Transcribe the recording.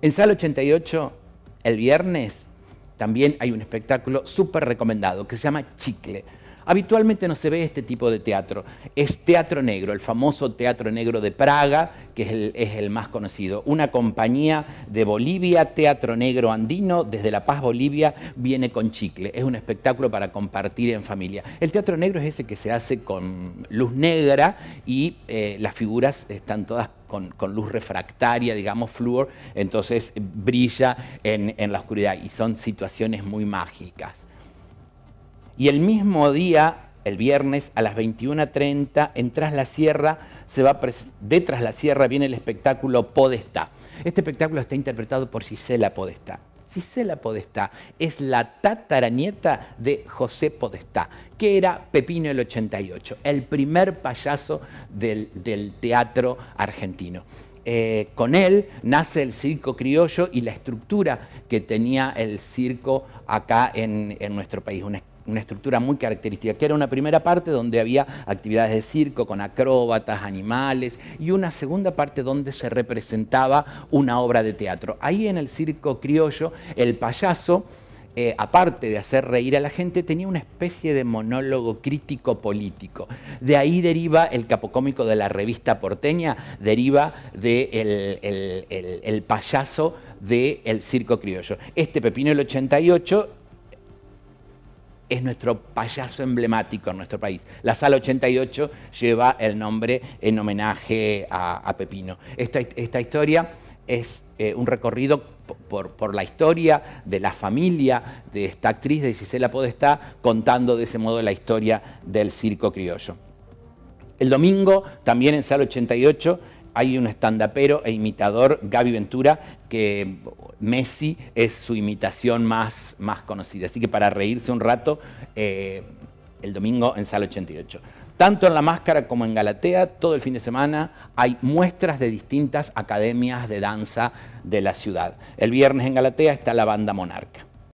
En Sala 88, el viernes, también hay un espectáculo súper recomendado que se llama Chicle. Habitualmente no se ve este tipo de teatro. Es teatro negro, el famoso teatro negro de Praga, que es el, más conocido. Una compañía de Bolivia, teatro negro andino, desde La Paz, Bolivia, viene con chicle. Es un espectáculo para compartir en familia. El teatro negro es ese que se hace con luz negra y eh, las figuras están todas con, luz refractaria, digamos, flúor, entonces brilla en la oscuridad y son situaciones muy mágicas. Y el mismo día, el viernes, a las 21.30, en Tras la Sierra, se va de la Sierra viene el espectáculo Podestá. Este espectáculo está interpretado por Gisela Podestá. Gisela Podestá es la tataranieta de José Podestá, que era Pepino el 88, el primer payaso del teatro argentino. Eh, con él nace el circo criollo y la estructura que tenía el circo acá en, nuestro país, una estructura muy característica, que era una primera parte donde había actividades de circo con acróbatas, animales, y una segunda parte donde se representaba una obra de teatro. Ahí en el circo criollo, el payaso eh, aparte de hacer reír a la gente, tenía una especie de monólogo crítico político. De ahí deriva el capocómico de la revista porteña, deriva del el, payaso del circo criollo. Este Pepino el 88 es nuestro payaso emblemático en nuestro país. La sala 88 lleva el nombre en homenaje a, Pepino. esta historia es eh, un recorrido por, la historia de la familia de esta actriz, de Gisela Podestá, contando de ese modo la historia del circo criollo. El domingo, también en Sala 88, hay un estandapero e imitador, Gaby Ventura, que Messi es su imitación más, conocida. Así que para reírse un rato, eh, el domingo en Sala 88. Tanto en La Máscara como en Galatea, todo el fin de semana hay muestras de distintas academias de danza de la ciudad. El viernes en Galatea está la banda Monarca.